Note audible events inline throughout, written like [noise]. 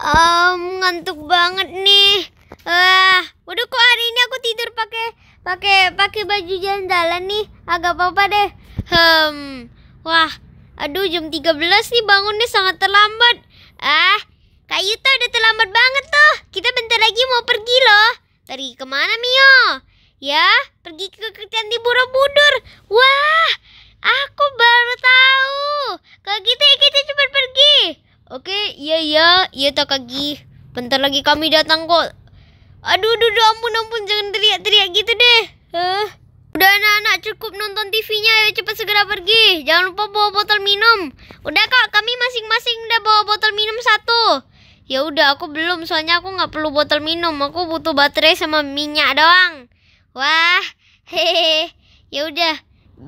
um, ngantuk banget nih eh, wah udah kok hari ini aku tidur pakai pakai pakai baju jalan-jalan nih agak apa-apa deh hmm wah aduh jam 13 nih bangunnya sangat terlambat ah Kak Yuta udah terlambat banget tuh kita bentar lagi mau pergi loh pergi kemana Mio ya pergi ke kerjaan di Borobudur wah aku baru tahu kalau gitu ya kita cepat pergi Oke, iya iya, iya tak Bentar lagi kami datang kok. Aduh, aduh, aduh ampun ampun jangan teriak-teriak gitu deh. Huh? Udah anak-anak cukup nonton TV-nya, ayo cepat segera pergi. Jangan lupa bawa botol minum. Udah kak, kami masing-masing udah bawa botol minum satu. Ya udah, aku belum soalnya aku nggak perlu botol minum. Aku butuh baterai sama minyak doang. Wah, hehehe. Ya udah,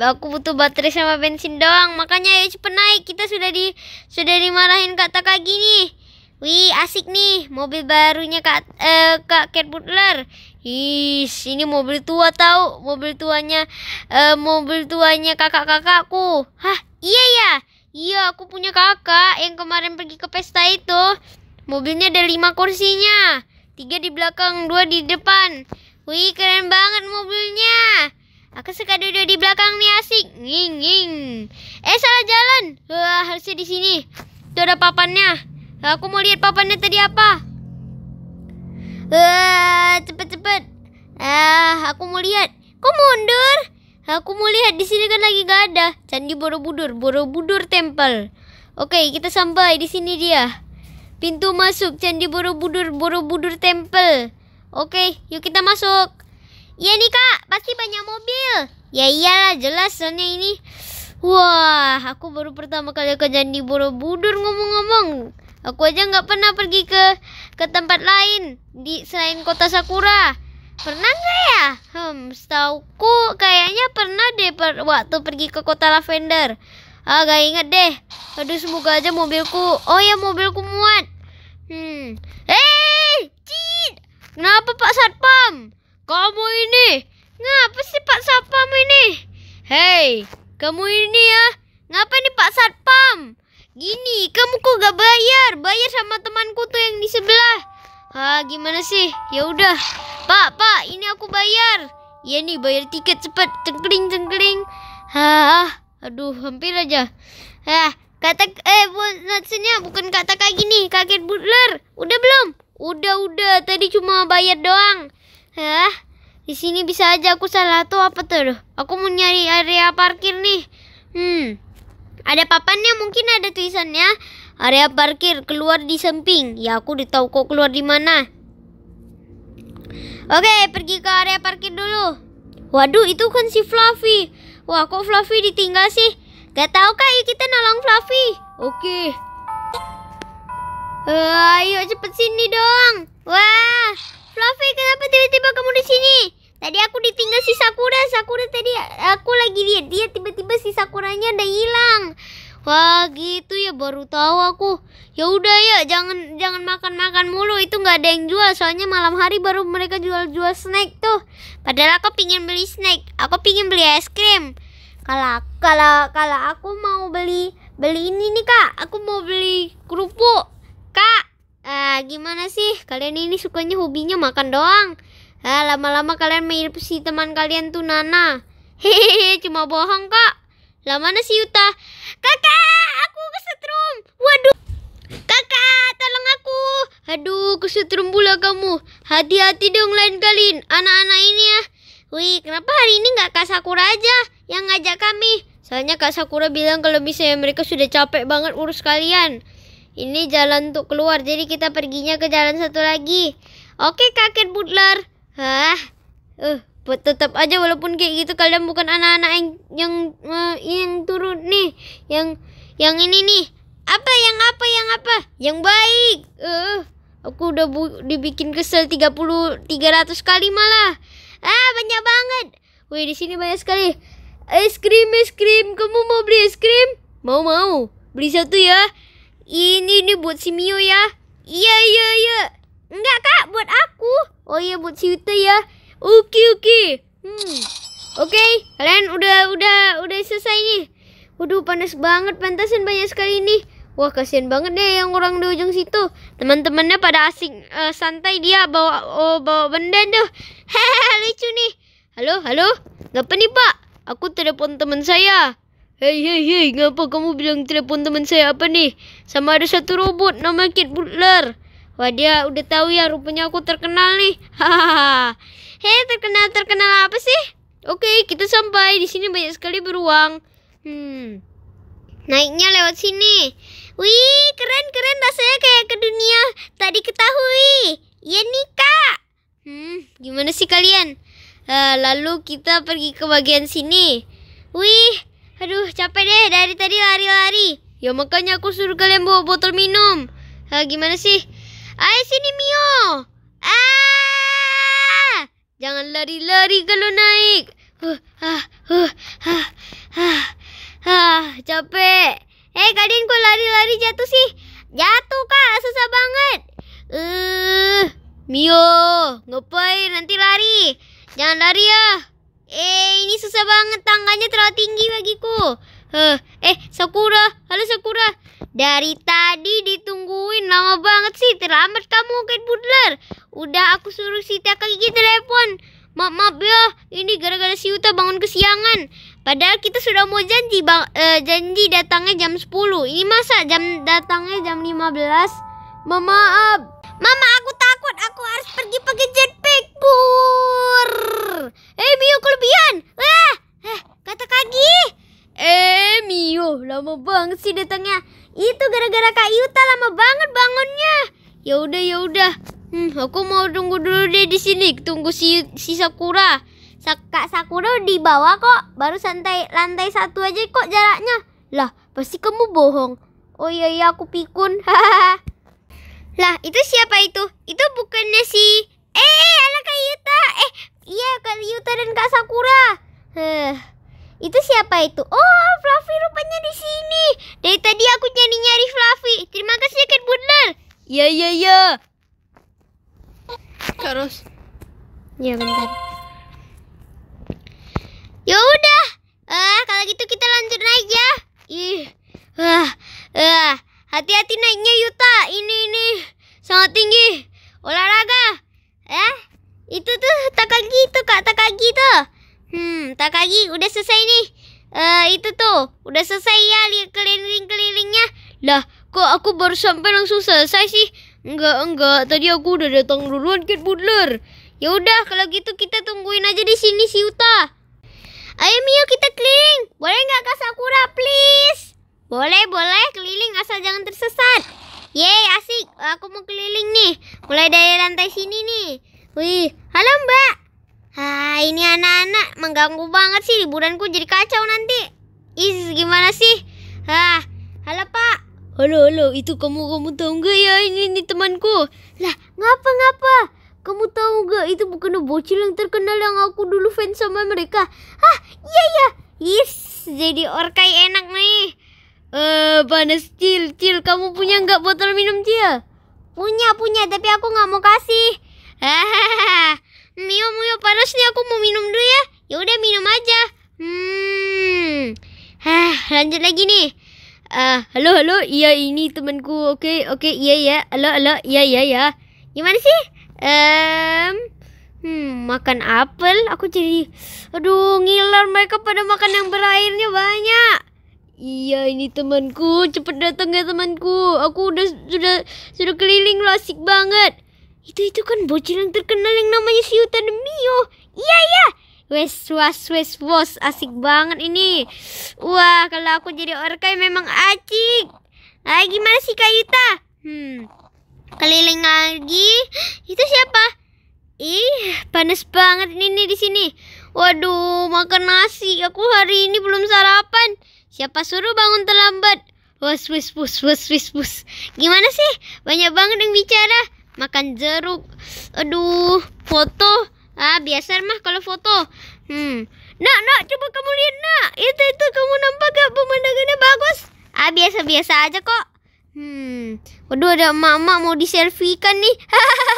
aku butuh baterai sama bensin doang makanya ayo cepet naik kita sudah di sudah dimarahin kak gini wih asik nih mobil barunya kak eh, kak Cat Butler Ih, ini mobil tua tau mobil tuanya eh, mobil tuanya kakak-kakakku. Hah, iya ya. Iya, aku punya kakak yang kemarin pergi ke pesta itu. Mobilnya ada lima kursinya. Tiga di belakang, dua di depan. Wih, keren banget mobilnya. Aku suka duduk di belakang nih asik. Nging, nging. Eh salah jalan. Wah, harusnya di sini. Itu ada papannya. Aku mau lihat papannya tadi apa. Wah, cepet-cepet. Ah, aku mau lihat. Kok mundur? Aku mau lihat di sini kan lagi gak ada. Candi Borobudur, Borobudur Temple. Oke, kita sampai di sini dia. Pintu masuk Candi Borobudur, Borobudur Temple. Oke, yuk kita masuk. Iya nih kak, pasti banyak mobil. Ya iyalah jelas soalnya ini. Wah, aku baru pertama kali ke Candi Borobudur ngomong-ngomong. Aku aja nggak pernah pergi ke ke tempat lain di selain kota Sakura. Pernah nggak ya? Hmm, setauku kayaknya pernah deh per, waktu pergi ke kota Lavender. Ah, gak inget deh. Aduh, semoga aja mobilku. Oh ya, mobilku muat. Hmm. eh Cid! Kenapa Pak Satpam? Kamu ini, ngapa sih Pak Satpam ini? Hei, kamu ini ya, ngapa nih Pak Satpam? Gini, kamu kok gak bayar? Bayar sama temanku tuh yang di sebelah. Ah, gimana sih? Ya udah. Pak, Pak, ini aku bayar. Iya nih, bayar tiket cepet, cengkring cengkring. Hah, aduh, hampir aja. Hah, kata eh maksudnya bukan kata kayak gini, kaget butler. Udah belum? Udah, udah, tadi cuma bayar doang. Hah? Di sini bisa aja aku salah tuh apa tuh? Aku mau nyari area parkir nih. Hmm. Ada papannya mungkin ada tulisannya area parkir keluar di samping. Ya aku udah tahu kok keluar di mana. Oke, pergi ke area parkir dulu. Waduh, itu kan si Fluffy. Wah, kok Fluffy ditinggal sih? Gak tau kak, yuk kita nolong Fluffy. Oke. Uh, ayo cepet sini dong. Wah. Fluffy, kenapa tiba-tiba kamu di sini? Tadi aku ditinggal si Sakura. Sakura tadi aku lagi lihat dia tiba-tiba si Sakuranya udah hilang. Wah, gitu ya baru tahu aku. Ya udah ya, jangan jangan makan-makan mulu. Itu nggak ada yang jual. Soalnya malam hari baru mereka jual-jual snack tuh. Padahal aku pingin beli snack. Aku pingin beli es krim. Kalau kalau kalau aku mau beli beli ini nih, Kak. Aku mau beli kerupuk. Kak, ah gimana sih kalian ini sukanya hobinya makan doang ah lama-lama kalian mirip si teman kalian tuh Nana hehehe cuma bohong kok lah mana si Yuta kakak aku kesetrum waduh kakak tolong aku aduh kesetrum pula kamu hati-hati dong lain kali. anak-anak ini ya wih kenapa hari ini nggak Kak Sakura aja yang ngajak kami soalnya Kak Sakura bilang kalau misalnya mereka sudah capek banget urus kalian ini jalan untuk keluar, jadi kita perginya ke jalan satu lagi. Oke, kakek Butler. Hah? Eh, uh, tetap aja walaupun kayak gitu kalian bukan anak-anak yang yang uh, yang turun nih, yang yang ini nih. Apa yang apa yang apa? Yang baik. Eh, uh, aku udah bu dibikin kesel 30 300 kali malah. Ah, banyak banget. Wih, di sini banyak sekali. Es krim, es krim. Kamu mau beli es krim? Mau, mau. Beli satu ya. Ini nih buat si Mio ya. Iya, iya, iya. Enggak, Kak. Buat aku. Oh iya, buat si Yuta ya. Oke, oke. Hmm. Oke, kalian udah udah udah selesai nih. Waduh, panas banget. Pantasan banyak sekali nih. Wah kasihan banget deh yang orang di ujung situ Teman-temannya pada asik uh, eh, santai dia bawa oh, bawa benda tuh Hehehe [laughs] lucu nih Halo halo Gak apa nih pak Aku telepon teman saya Hei, hei, hei, ngapa kamu bilang telepon teman saya apa nih? Sama ada satu robot nama Kit Butler. Wah, dia udah tahu ya rupanya aku terkenal nih. [laughs] Hahaha. hei, terkenal terkenal apa sih? Oke, kita sampai. Di sini banyak sekali beruang. Hmm. Naiknya lewat sini. Wih, keren-keren rasanya kayak ke dunia tadi ketahui Iya nih, Kak. Hmm, gimana sih kalian? Uh, lalu kita pergi ke bagian sini. Wih, Aduh, capek deh dari tadi lari-lari. Ya makanya aku suruh kalian bawa botol minum. Ah, gimana sih? Ayo sini Mio. Ah! Jangan lari-lari kalau naik. Huh, ah, huh, ah, ah, ah, capek. Eh, hey, kalian kok lari-lari jatuh sih? Jatuh, Kak. Susah banget. Eh, uh, Mio, ngapain nanti lari? Jangan lari ya. Eh, ini susah banget. Tangganya terlalu tinggi bagiku. Huh. Eh, Sakura. Halo, Sakura. Dari tadi ditungguin lama banget sih. Terlambat kamu, Kate Butler. Udah aku suruh si Takagi telepon. Maaf, maaf ya. Ini gara-gara si Uta bangun kesiangan. Padahal kita sudah mau janji bang, eh, janji datangnya jam 10. Ini masa jam datangnya jam 15? Mama maaf. Mama, aku takut. Aku harus pergi pakai jetpack, Bu. banget sih datangnya. Itu gara-gara Kak Yuta lama banget bangunnya. Ya udah ya udah. Hmm, aku mau tunggu dulu deh di sini, tunggu si si Sakura. Kak Sakura di bawah kok, baru santai lantai satu aja kok jaraknya. Lah, pasti kamu bohong. Oh iya iya aku pikun. [laughs] lah, itu siapa itu? Itu bukannya si Eh, anak Kak Yuta. Eh, iya Kak Yuta dan Kak Sakura. Heh. Itu siapa itu? Oh, Fluffy rupanya di sini. Dari tadi aku nyari-nyari Fluffy. Terima kasih ya, Cat Butler. Iya, iya, iya. Terus. Ya bentar. Yaudah, Eh, uh, kalau gitu kita lanjut naik ya. Ih. Wah. Uh, uh, hati-hati naiknya Yuta. Ini ini sangat tinggi. Olahraga. Eh? Itu tuh takal gitu lagi udah selesai nih eh, uh, itu tuh udah selesai ya lihat keliling-kelilingnya lah kok aku baru sampai langsung selesai sih enggak enggak tadi aku udah datang duluan Kid Butler ya udah kalau gitu kita tungguin aja di sini si Uta ayo Mio kita keliling boleh nggak kak Sakura please boleh boleh keliling asal jangan tersesat Yeay asik aku mau keliling nih mulai dari lantai sini nih wih halo mbak Hah ini anak-anak mengganggu banget sih liburanku jadi kacau nanti. Is, gimana sih? Hah, halo Pak. Halo, halo, itu kamu kamu tahu nggak ya ini, ini temanku? Lah, ngapa ngapa? Kamu tahu nggak itu bukan bocil yang terkenal yang aku dulu fans sama mereka. Hah, iya iya. Is jadi orkai enak nih. Eh, uh, panas cil, cil, kamu punya nggak botol minum cil? Punya, punya, tapi aku nggak mau kasih. Hahaha. [laughs] Mio, Mio, panas nih aku mau minum dulu ya. Ya udah minum aja. Hmm. Hah, lanjut lagi nih. Uh, halo, halo. Iya, ini temanku. Oke, okay, oke. Okay, iya, ya. Halo, halo. Iya, iya, ya. Gimana sih? Um, Hmm, makan apel aku jadi aduh ngiler mereka pada makan yang berairnya banyak. Iya, ini temanku, cepet datang ya temanku. Aku udah sudah sudah keliling loh. asik banget. Itu itu kan bocil yang terkenal yang namanya si Yuta Mio. Iya iya. Wes was wes bos, asik banget ini. Wah kalau aku jadi orca memang acik. Ah gimana sih Kak Yuta? Hmm. Keliling lagi. Itu siapa? Ih panas banget ini di sini. Waduh makan nasi. Aku hari ini belum sarapan. Siapa suruh bangun terlambat? Wes wes wes wes wes wes. Gimana sih? Banyak banget yang bicara makan jeruk aduh foto ah biasa mah kalau foto hmm nak nak coba kamu lihat nak itu itu kamu nampak gak pemandangannya bagus ah biasa biasa aja kok hmm waduh ada emak-emak mau di selfie kan nih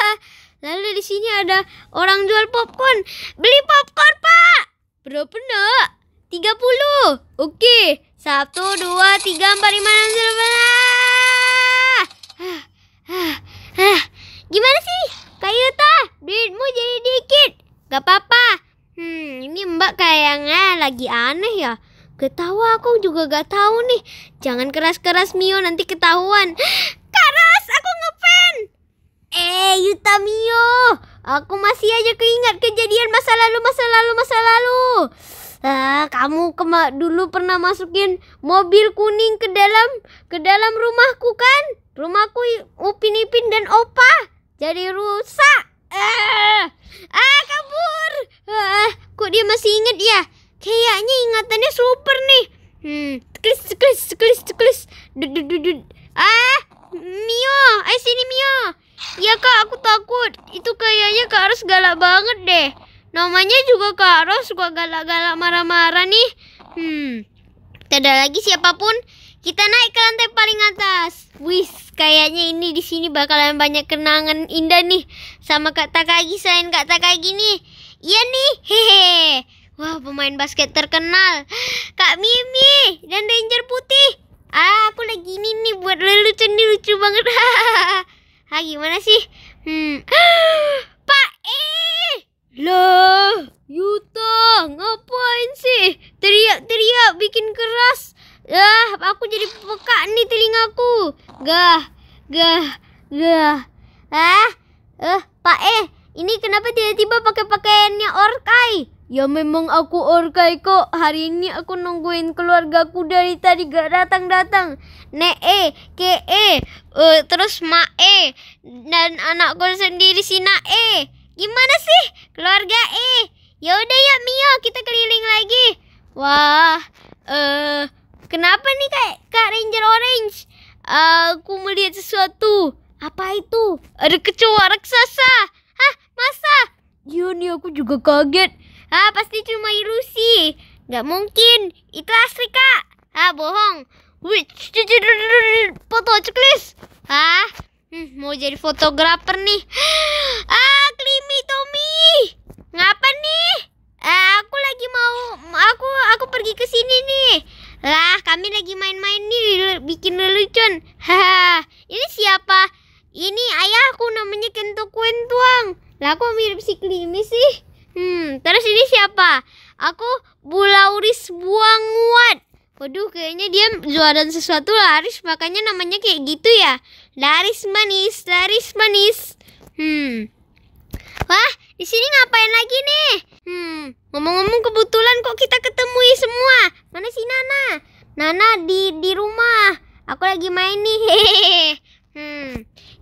[laughs] lalu di sini ada orang jual popcorn beli popcorn pak berapa nak puluh, oke satu dua tiga empat lima enam tujuh ah ah ah, ah. Gimana sih? Kak Yuta, duitmu jadi dikit. Gak apa-apa. Hmm, ini mbak kayaknya lagi aneh ya. Ketawa aku juga gak tahu nih. Jangan keras-keras Mio nanti ketahuan. [gasps] Keras, aku ngepen. Eh, Yuta Mio, aku masih aja keingat kejadian masa lalu, masa lalu, masa lalu. Ah, kamu kema dulu pernah masukin mobil kuning ke dalam ke dalam rumahku kan? Rumahku Upin Ipin dan Opa jadi rusak ah, ah kabur ah, kok dia masih inget ya kayaknya ingatannya super nih hmm teklis teklis teklis teklis ah Mio ayo sini Mio ya kak aku takut itu kayaknya kak harus galak banget deh namanya juga kak Ros suka galak-galak marah-marah nih hmm tidak ada lagi siapapun kita naik ke lantai paling atas. Wis, kayaknya ini di sini bakalan banyak kenangan indah nih sama Kak Takagi selain Kak Takagi nih. Iya nih. Hehe. Wah, pemain basket terkenal. Kak Mimi dan Ranger Putih. Ah, aku lagi ini nih buat lelucon nih lucu banget. [laughs] ah, gimana sih? Hmm. [gasps] Pak E. Loh, Yuta, ngapain sih? Teriak-teriak bikin keras. Gah, aku jadi peka nih telingaku. Gah, gah, gah. Ah, eh, Pak E, ini kenapa tiba-tiba pakai pakaiannya orkai? Ya memang aku orkai kok. Hari ini aku nungguin keluargaku dari tadi gak datang-datang. Nek E, Ke E, uh, terus Ma E, dan anakku sendiri si na E. Gimana sih keluarga E? Ya udah ya Mio, kita keliling lagi. Wah, eh uh, Kenapa nih kak, kak Ranger Orange? Uh, aku melihat sesuatu. Apa itu? Ada kecoa raksasa. Hah, masa? Iya nih aku juga kaget. Ah, pasti cuma ilusi. Gak mungkin. Itu asli kak. Ah, bohong. Wih, foto ceklis. Ah, hmm, mau jadi fotografer nih. [gasps] Ah, Klimi Tommy. Ngapa nih? Ah, aku lagi mau aku aku pergi ke sini nih. Lah, kami lagi main-main nih bikin lelucon. Haha, ini siapa? Ini ayah aku namanya Kento Kuen Tuang. Lah, kok mirip si Klimi sih? Hmm, terus ini siapa? Aku Bulauris Buanguat. Waduh, kayaknya dia jualan sesuatu laris, makanya namanya kayak gitu ya. Laris manis, laris manis. Hmm. Wah, di sini ngapain lagi nih? Hmm, Ngomong-ngomong kebetulan kok kita ketemui semua. Mana si Nana? Nana di di rumah. Aku lagi main nih. Hehehe. Hmm.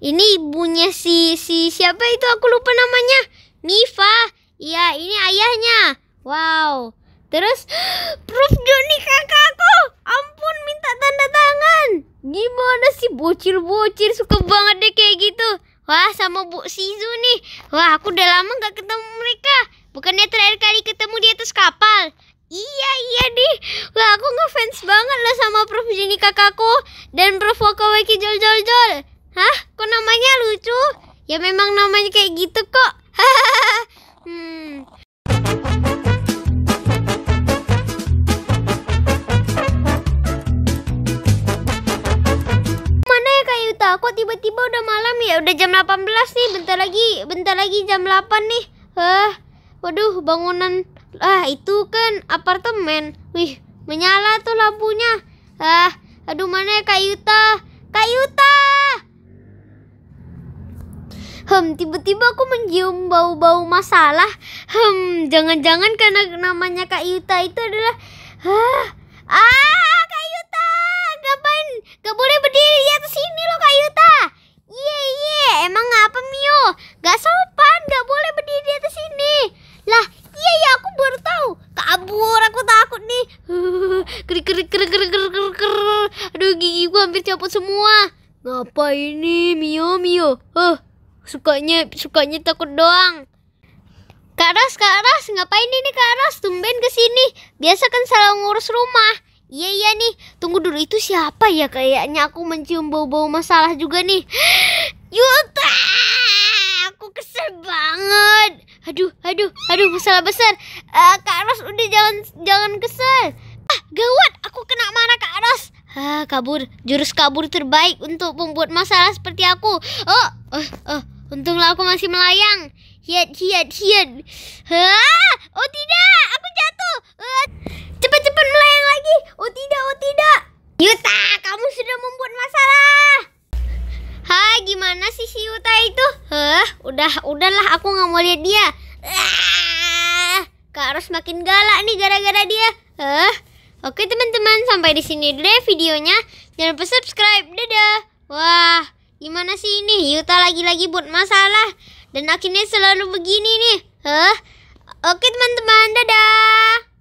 Ini ibunya si si siapa itu aku lupa namanya. Mifa. Iya, ini ayahnya. Wow. Terus [gasps] Prof Joni kakakku. Ampun minta tanda tangan. Gimana sih bocil-bocil suka banget deh kayak gitu. Wah, sama Bu Sizu nih. Wah, aku udah lama gak ketemu mereka. Bukannya terakhir kali ketemu di atas kapal? Iya, iya deh. Wah, aku ngefans banget lah sama Prof. Jenny kakakku dan Prof. Wakawaki Jol Jol Jol. Hah? Kok namanya lucu? Ya memang namanya kayak gitu kok. [laughs] hmm. Mana ya Kak Yuta? Kok tiba-tiba udah malam ya? Udah jam 18 nih, bentar lagi, bentar lagi jam 8 nih. Hah? Waduh, bangunan ah itu kan apartemen. Wih, menyala tuh lampunya. Ah, aduh mana ya Kak Yuta? Kak Yuta! Hmm, tiba-tiba aku mencium bau-bau masalah. Hmm, jangan-jangan karena namanya Kak Yuta itu adalah ah, ah ini Mio Mio. Oh, sukanya sukanya takut doang. Kak Ros, Kak Ros, ngapain ini Kak Ros? Tumben ke sini. Biasa kan selalu ngurus rumah. Iya iya nih, tunggu dulu itu siapa ya? Kayaknya aku mencium bau-bau masalah juga nih. [gasps] Yuta, aku kesel banget. Aduh, aduh, aduh, masalah besar. Uh, Kak Ros, udah jangan jangan kesel. Ah, gawat, aku kena marah Kak Ros. Ah, kabur. Jurus kabur terbaik untuk membuat masalah seperti aku. Oh, oh, oh. Untunglah aku masih melayang. Hiat, hiat, hiat. Hah, oh tidak, aku jatuh. Eh, cepat-cepat uh, melayang lagi. Oh tidak, oh tidak. Yuta, kamu sudah membuat masalah. Hai, gimana sih si Yuta itu? Hah, udah, udahlah, aku nggak mau lihat dia. Ah, Kak Ros makin galak nih gara-gara dia. Hah, Oke teman-teman, sampai di sini dulu deh ya videonya. Jangan lupa subscribe. Dadah. Wah, gimana sih ini? Yuta lagi-lagi buat masalah dan akhirnya selalu begini nih. Heh. Oke teman-teman, dadah.